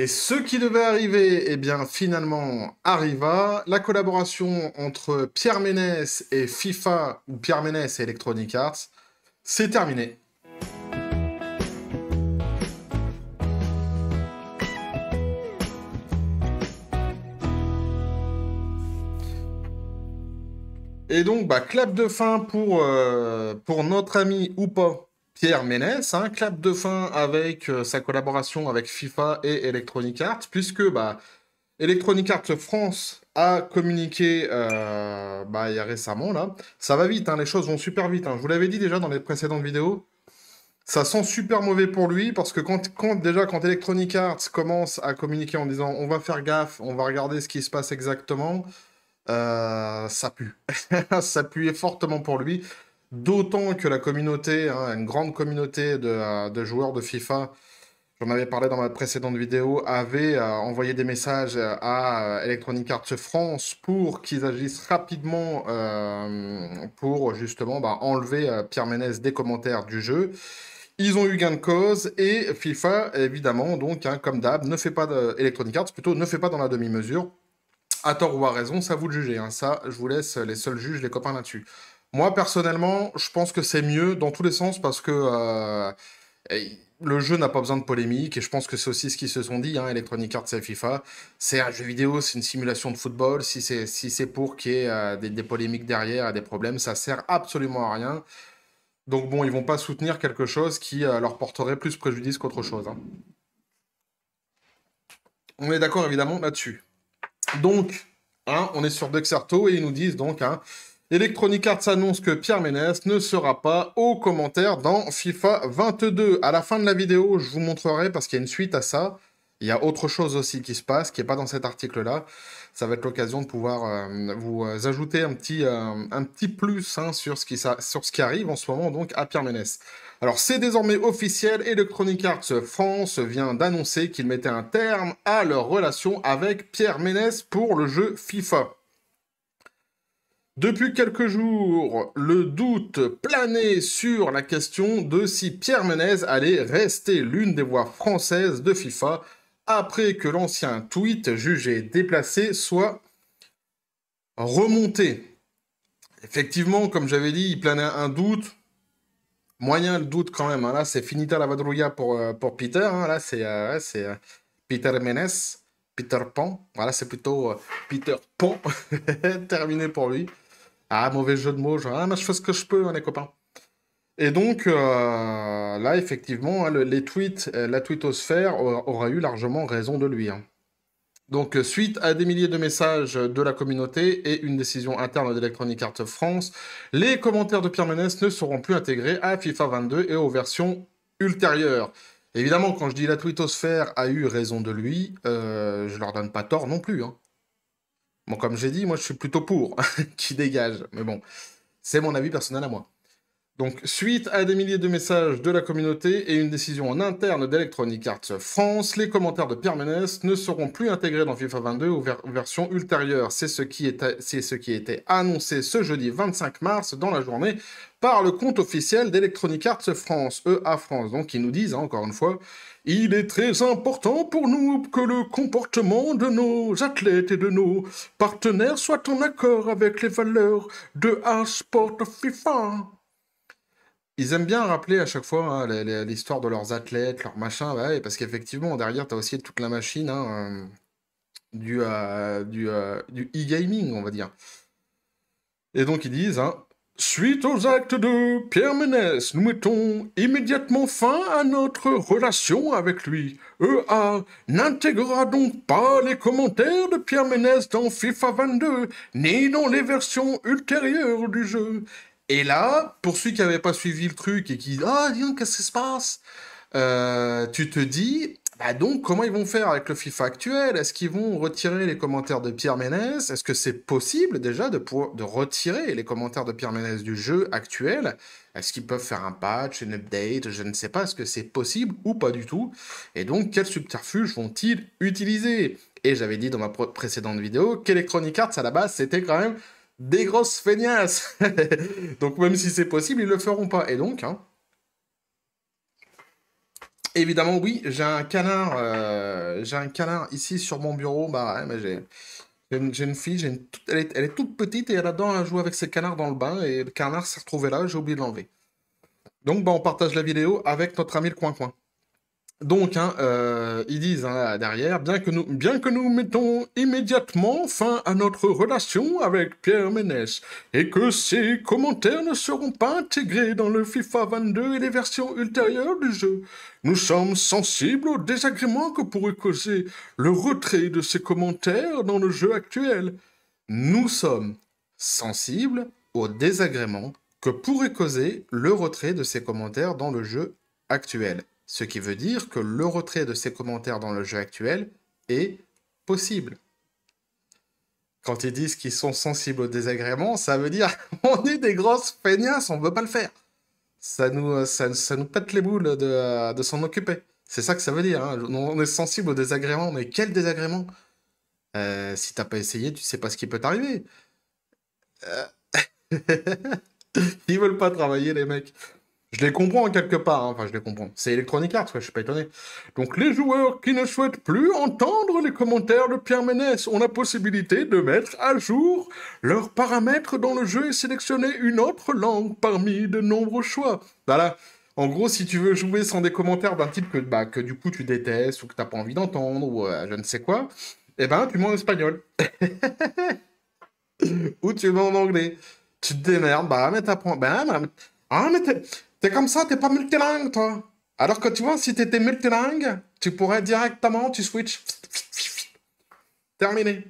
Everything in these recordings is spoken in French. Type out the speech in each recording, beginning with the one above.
Et ce qui devait arriver, eh bien, finalement, arriva. La collaboration entre Pierre Ménès et FIFA, ou Pierre Ménès et Electronic Arts, c'est terminé. Et donc, bah, clap de fin pour, euh, pour notre ami ou pas Pierre Ménès, un hein, clap de fin avec euh, sa collaboration avec FIFA et Electronic Arts, puisque bah, Electronic Arts France a communiqué euh, bah, il y a récemment, là. Ça va vite, hein, les choses vont super vite. Hein. Je vous l'avais dit déjà dans les précédentes vidéos, ça sent super mauvais pour lui, parce que quand, déjà, quand Electronic Arts commence à communiquer en disant « on va faire gaffe, on va regarder ce qui se passe exactement euh, ça pue. ça pue fortement pour lui. Mhm. D'autant que la communauté, hein, une grande communauté euh, de, joueurs de FIFA, j'en avais parlé dans ma précédente vidéo, avait euh, envoyé des messages euh, à Electronic Arts France pour qu'ils agissent rapidement pour justement bah, enlever Pierre Ménès des commentaires du jeu. Ils ont eu gain de cause et FIFA, évidemment, donc, hein, comme d'hab, ne fait pas Electronic Arts, plutôt, ne fait pas dans la demi-mesure. À tort ou à raison, ça vous le jugez. Hein. Ça, je vous laisse les seuls juges, les copains là-dessus. Moi, personnellement, je pense que c'est mieux dans tous les sens parce que euh, le jeu n'a pas besoin de polémique et je pense que c'est aussi ce qu'ils se sont dit. Hein, Electronic Arts, et FIFA. C'est un jeu vidéo, c'est une simulation de football. Si c'est si pour qu'il y ait euh, des, polémiques derrière des problèmes, ça sert absolument à rien. Donc bon, ils vont pas soutenir quelque chose qui euh, leur porterait plus préjudice qu'autre chose. Hein. On est d'accord évidemment là-dessus. Donc, hein, on est sur Dexerto et ils nous disent donc hein, Electronic Arts annonce que Pierre Ménès ne sera pas au commentaire dans FIFA 22. À la fin de la vidéo, je vous montrerai parce qu'il y a une suite à ça. Il y a autre chose aussi qui se passe, qui n'est pas dans cet article-là. Ça va être l'occasion de pouvoir euh, vous euh, ajouter un petit, euh, un petit plus hein, sur, ce qui, sur ce qui arrive en ce moment donc à Pierre Ménès. Alors c'est désormais officiel, Electronic Arts France vient d'annoncer qu'il mettait un terme à leur relation avec Pierre Ménès pour le jeu FIFA. Depuis quelques jours, le doute planait sur la question de si Pierre Menez allait rester l'une des voix françaises de FIFA après que l'ancien tweet jugé déplacé soit remonté. Effectivement, comme j'avais dit, il planait un doute. Moyen le doute quand même. Hein. Là, c'est finita la vadrouilla pour, euh, pour Peter. Hein. Là, c'est euh, euh, Peter Menez. Peter Pan. Voilà, c'est plutôt Peter Pan. Terminé pour lui. Ah, mauvais jeu de mots, ah, je fais ce que je peux, hein, les copains. Et donc, euh, là, effectivement, hein, les tweets, euh, la tweetosphère aura eu largement raison de lui. Hein. Donc, euh, suite à des milliers de messages de la communauté et une décision interne d'Electronic Arts France, les commentaires de Pierre Menès ne seront plus intégrés à FIFA 22 et aux versions ultérieures. Évidemment, quand je dis la tweetosphère a eu raison de lui, je leur donne pas tort non plus. Bon, comme j'ai dit, moi je suis plutôt pour qui dégage. Mais bon, c'est mon avis personnel à moi. Donc, suite à des milliers de messages de la communauté et une décision en interne d'Electronic Arts France, les commentaires de Pierre Menès ne seront plus intégrés dans FIFA 22 ou versions ultérieures. C'est ce, qui était, ce annoncé ce jeudi 25 mars dans la journée par le compte officiel d'Electronic Arts France, EA France. Donc, ils nous disent, hein, encore une fois, il est très important pour nous que le comportement de nos athlètes et de nos partenaires soit en accord avec les valeurs de un Sport FIFA. Ils aiment bien rappeler à chaque fois hein, l'histoire de leurs athlètes, leurs machins, bah parce qu'effectivement, derrière, tu as aussi toute la machine hein, euh, du, euh, euh, du, e-gaming, on va dire. Et donc, ils disent hein, Suite aux actes de Pierre Ménès, nous mettons immédiatement fin à notre relation avec lui. EA n'intégrera donc pas les commentaires de Pierre Ménès dans FIFA 22, ni dans les versions ultérieures du jeu. Et là, pour ceux qui n'avaient pas suivi le truc et qui ah, dis donc, qu'est-ce qui se passe euh, Tu te dis, bah donc, comment ils vont faire avec le FIFA actuel Est-ce qu'ils vont retirer les commentaires de Pierre Ménès Est-ce que c'est possible déjà de, de retirer les commentaires de Pierre Ménès du jeu actuel Est-ce qu'ils peuvent faire un patch, une update Je ne sais pas, est-ce que c'est possible ou pas du tout Et donc, quels subterfuges vont-ils utiliser Et j'avais dit dans ma précédente vidéo qu'Electronic Arts, à la base, c'était quand même des grosses feignasses. donc même si c'est possible, ils le feront pas. Et donc, hein, évidemment, oui, j'ai un canard, euh, j'ai un canard ici sur mon bureau. Bah, j'ai, une, fille, j'ai elle, est, toute petite et elle adore à jouer avec ses canards dans le bain. Et le canard s'est retrouvé là, j'ai oublié de l'enlever. Donc, bah, on partage la vidéo avec notre ami le coin coin. Donc, hein, euh, ils disent hein, derrière, bien que, nous, mettons immédiatement fin à notre relation avec Pierre Ménès et que ses commentaires ne seront pas intégrés dans le FIFA 22 et les versions ultérieures du jeu, nous sommes sensibles au désagrément que pourrait causer le retrait de ces commentaires dans le jeu actuel. Nous sommes sensibles au désagrément que pourrait causer le retrait de ces commentaires dans le jeu actuel. Ce qui veut dire que le retrait de ces commentaires dans le jeu actuel est possible. Quand ils disent qu'ils sont sensibles au désagréments, ça veut dire on est des grosses feignasses, on ne veut pas le faire. Ça nous, euh, ça, pète les boules euh, de, s'en occuper. C'est ça que ça veut dire. Hein. On est sensible au désagrément, mais quel désagrément euh, Si t'as pas essayé, tu sais pas ce qui peut t'arriver. Ils veulent pas travailler, les mecs. Je les comprends en hein, quelque part, hein. enfin je les comprends. C'est Electronic Arts, je je suis pas étonné. Donc les joueurs qui ne souhaitent plus entendre les commentaires de Pierre Ménès ont la possibilité de mettre à jour leurs paramètres dans le jeu et sélectionner une autre langue parmi de nombreux choix. Voilà. En gros, si tu veux jouer sans des commentaires d'un type que, bah, que du coup tu détestes ou que tu n'as pas envie d'entendre ou euh, je ne sais quoi, eh ben tu mets en espagnol. ou tu mets en anglais. Tu te démerdes, bah mais t'apprends. Bah, Ah, mais T'es comme ça, t'es pas multilingue, toi. Alors que tu vois, si t'étais multilingue, tu pourrais directement, tu switches. Terminé.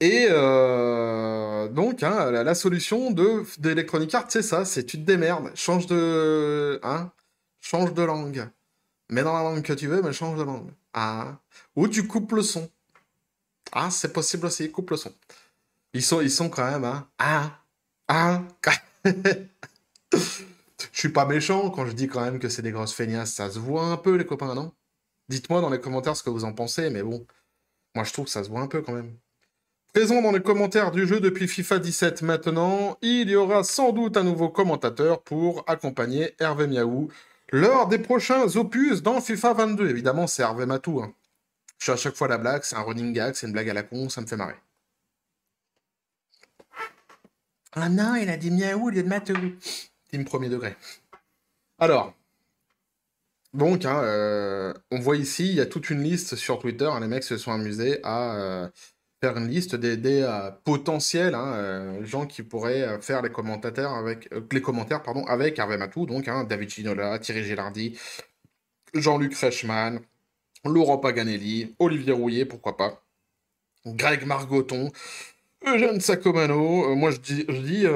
Et euh, donc, hein, la, solution d'Electronic Arts, c'est ça, c'est tu te démerdes, change de, hein, change de langue. Mets dans la langue que tu veux, mais change de langue. Ah. Ou tu coupes le son. Ah, c'est possible aussi, coupe le son. Ils sont, ils sont quand même, hein. Ah, ah, Je suis pas méchant quand je dis quand même que c'est des grosses feignasses, ça se voit un peu les copains, non Dites-moi dans les commentaires ce que vous en pensez, mais bon, moi je trouve que ça se voit un peu quand même. Présent dans les commentaires du jeu depuis FIFA 17 maintenant, il y aura sans doute un nouveau commentateur pour accompagner Hervé Miaou lors des prochains opus dans FIFA 22. Évidemment, c'est Hervé Matou. Hein. Je suis à chaque fois la blague, c'est un running gag, c'est une blague à la con, ça me fait marrer. Ah non, il a dit Miaou il lieu de Matou premier degré. Alors, donc, hein, euh, on voit ici, il y a toute une liste sur Twitter. Hein, les mecs se sont amusés à euh, faire une liste des, euh, potentiels hein, gens qui pourraient faire les commentateurs avec les commentaires pardon avec Hervé Matou, donc David Ginola, Thierry Gélardi, Jean-Luc freshman Laurent Paganelli, Olivier Rouillet, pourquoi pas, Greg Margoton, Eugène Sacomano. moi, je dis, je dis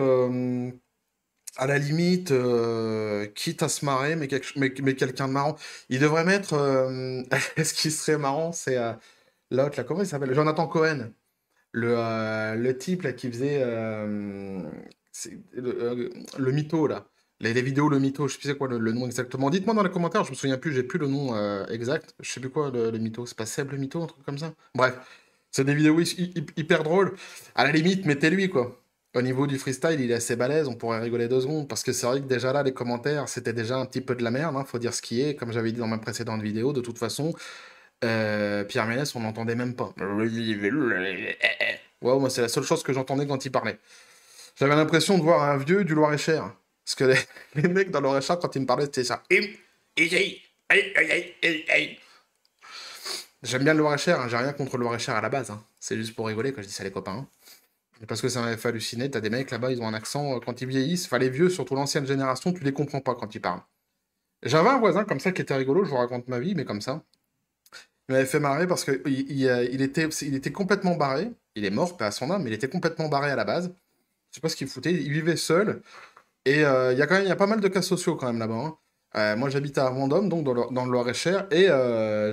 à la limite, euh, quitte à se marrer, mais, mais, quelqu'un de marrant. Il devrait mettre. est euh, ce qui serait marrant, c'est euh, l'autre, la comment il s'appelle Jonathan Cohen. Le, euh, type qui faisait le, le, mytho, là. Les, vidéos, le mytho, je sais plus quoi le, nom exactement. Dites-moi dans les commentaires, je me souviens plus, j'ai plus le nom exact. Je sais plus quoi le, mytho, c'est pas Seb le mytho, un truc comme ça. Bref, c'est des vidéos hyper drôles. À la limite, mettez-lui quoi. Au niveau du freestyle, il est assez balèze, on pourrait rigoler deux secondes, parce que c'est vrai que déjà là, les commentaires, c'était déjà un petit peu de la merde, hein, faut dire ce qui est, comme j'avais dit dans ma précédente vidéo, de toute façon, euh, Pierre Ménès, on n'entendait même pas. Ouais moi, c'est la seule chose que j'entendais quand il parlait. J'avais l'impression de voir un vieux du Loir-et-Cher. Parce que les, mecs dans Loir-et-Cher, quand ils me parlaient, c'était ça. J'aime bien le Loir-et-Cher, hein, j'ai rien contre le Loir-et-Cher à la base. Hein. C'est juste pour rigoler quand je dis ça, les copains. Hein. Parce que ça m'avait fait halluciner, t'as des mecs là-bas, ils ont un accent, euh, quand ils vieillissent, enfin les vieux, surtout l'ancienne génération, tu les comprends pas quand ils parlent. J'avais un voisin comme ça qui était rigolo, je vous raconte ma vie, mais comme ça. Il m'avait fait marrer parce qu'il euh, il, était, complètement barré, il est mort, pas à son âme, mais il était complètement barré à la base. Je sais pas ce qu'il foutait, il vivait seul. Et euh, il y a quand même pas mal de cas sociaux quand même là-bas. Hein. moi, j'habite à Vendôme, donc dans le, dans et cher et,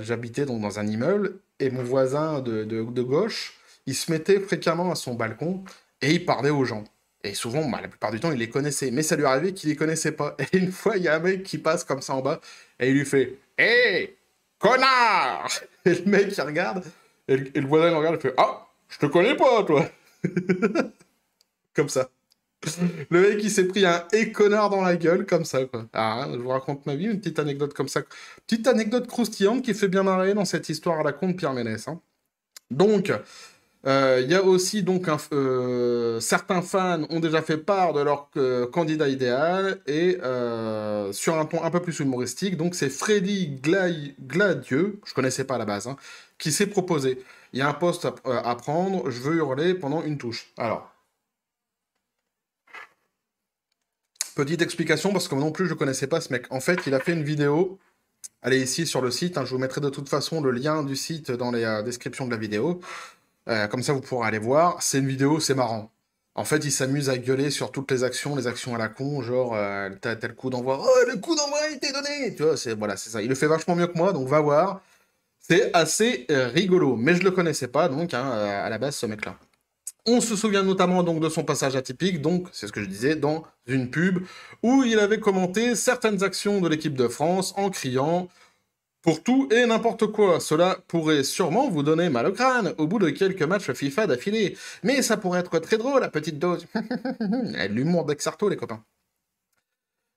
j'habitais dans un immeuble. Et mon voisin de gauche, il se mettait fréquemment à son balcon et il parlait aux gens. Et souvent, bah, la plupart du temps, il les connaissait. Mais ça lui arrivait qu'il les connaissait pas. Et une fois, il y a un mec qui passe comme ça en bas et il lui fait Hé Connard Et le mec, il regarde. Et le, voisin, il regarde et fait Ah, je te connais pas, toi Comme ça. Le mec, il s'est pris un hé, connard dans la gueule, comme ça, Ah, je vous raconte ma vie, une petite anecdote comme ça. Petite anecdote croustillante qui fait bien marrer dans cette histoire à la con de Pierre Ménès. Hein. Donc. Euh, il y a aussi donc un, euh, certains fans ont déjà fait part de leur euh, candidat idéal et sur un ton un peu plus humoristique. Donc c'est Freddy Gladieux, je connaissais pas à la base, hein, qui s'est proposé. Il y a un poste à, prendre, je veux hurler pendant une touche. Alors, Petite explication, parce que non plus, je ne connaissais pas ce mec. En fait, il a fait une vidéo. Allez ici sur le site. Hein, je vous mettrai de toute façon le lien du site dans la description de la vidéo. Euh, comme ça, vous pourrez aller voir. C'est une vidéo, c'est marrant. En fait, il s'amuse à gueuler sur toutes les actions, les actions à la con, genre, euh, t'as tel coup d'envoi, le coup d'envoi a oh, été donné Tu vois, c'est ça. Il le fait vachement mieux que moi, donc va voir. C'est assez euh, rigolo, mais je le connaissais pas, donc, hein, à la base, ce mec-là. On se souvient notamment donc de son passage atypique, donc c'est ce que je disais, dans une pub où il avait commenté certaines actions de l'équipe de France en criant pour tout et n'importe quoi, cela pourrait sûrement vous donner mal au crâne au bout de quelques matchs FIFA d'affilée, mais ça pourrait être très drôle la petite dose. L'humour d'Exarto, les copains.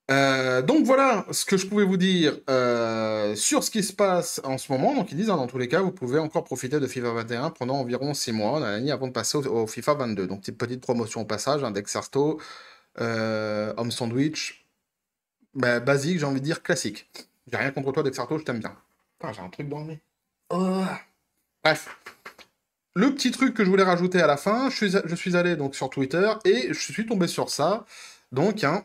Euh, donc voilà ce que je pouvais vous dire euh, sur ce qui se passe en ce moment. Donc ils disent, hein, dans tous les cas, vous pouvez encore profiter de FIFA 21 pendant environ 6 mois avant de passer au, FIFA 22. Donc petite, promotion au passage, hein, Dexarto, euh, Homme Sandwich, bah, basique, j'ai envie de dire classique. J'ai rien contre toi, Dexarto, je t'aime bien. j'ai un truc dans le nez. Oh. Bref. Le petit truc que je voulais rajouter à la fin, je suis, allé donc sur Twitter et je suis tombé sur ça. Donc, un hein,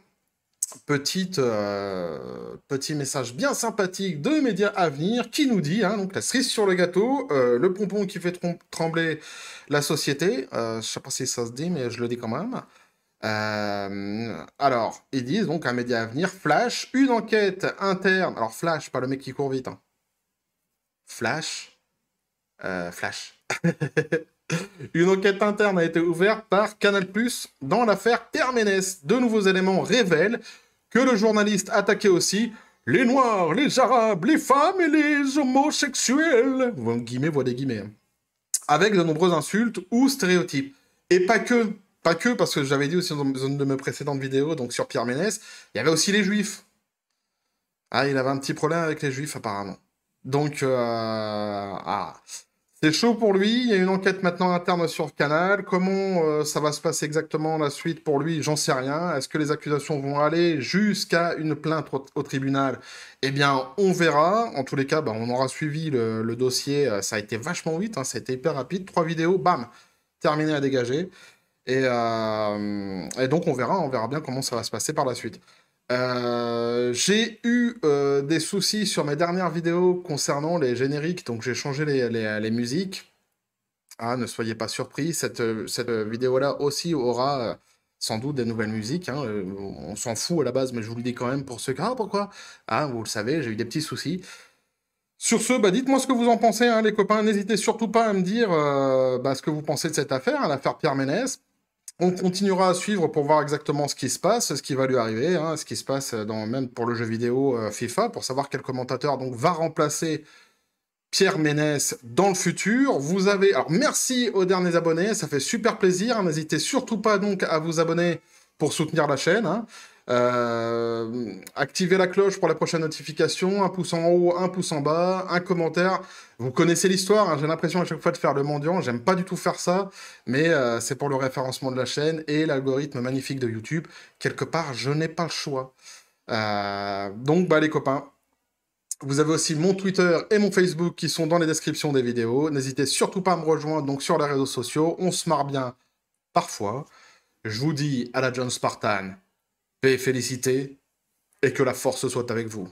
petit, euh, petit message bien sympathique de Média Avenir qui nous dit hein, donc la cerise sur le gâteau, euh, le pompon qui fait trembler la société. je euh, je sais pas si ça se dit, mais je le dis quand même. Euh, alors, ils disent donc un média à venir, Flash, une enquête interne. Alors, Flash, pas le mec qui court vite. Hein. Flash. Euh, flash. une enquête interne a été ouverte par Canal dans l'affaire Termenes. De nouveaux éléments révèlent que le journaliste attaquait aussi les Noirs, les Arabes, les femmes et les homosexuels. Guillemets, des guillemets. Hein. Avec de nombreuses insultes ou stéréotypes. Et pas que pas que, parce que j'avais dit aussi dans une de mes précédentes vidéos, donc sur Pierre Ménès, il y avait aussi les Juifs. Ah, il avait un petit problème avec les Juifs, apparemment. Donc, euh, ah. c'est chaud pour lui. Il y a une enquête maintenant interne sur Canal. Comment euh, ça va se passer exactement la suite pour lui J'en sais rien. Est-ce que les accusations vont aller jusqu'à une plainte au, tribunal Eh bien, on verra. En tous les cas, bah, on aura suivi le, dossier. Euh, ça a été vachement vite. C'était hein. hyper rapide. Trois vidéos, bam, terminé à dégager. Euh, et, donc on verra, on verra bien comment ça va se passer par la suite. Euh, j'ai eu euh, des soucis sur mes dernières vidéos concernant les génériques, donc j'ai changé les, les, musiques. Ah, ne soyez pas surpris, cette, cette vidéo-là aussi aura sans doute des nouvelles musiques. Hein. On s'en fout à la base, mais je vous le dis quand même pour ce cas, ah, pourquoi ah, vous le savez, j'ai eu des petits soucis. Sur ce, bah dites-moi ce que vous en pensez, hein, les copains. N'hésitez surtout pas à me dire bah, ce que vous pensez de cette affaire, l'affaire Pierre Ménès. On continuera à suivre pour voir exactement ce qui se passe, ce qui va lui arriver, hein, ce qui se passe dans, même pour le jeu vidéo euh, FIFA, pour savoir quel commentateur donc, va remplacer Pierre Ménès dans le futur. Vous avez. Alors merci aux derniers abonnés, ça fait super plaisir. N'hésitez surtout pas donc à vous abonner pour soutenir la chaîne. Hein. Euh, activez la cloche pour la prochaine notification, un pouce en haut, un pouce en bas, un commentaire. Vous connaissez l'histoire, hein. j'ai l'impression à chaque fois de faire le mendiant, j'aime pas du tout faire ça, mais euh, c'est pour le référencement de la chaîne et l'algorithme magnifique de YouTube. Quelque part, je n'ai pas le choix. Euh, donc, bah les copains, vous avez aussi mon Twitter et mon Facebook qui sont dans les descriptions des vidéos. N'hésitez surtout pas à me rejoindre donc sur les réseaux sociaux. On se marre bien parfois. Je vous dis à la John Spartan et félicité, et que la force soit avec vous.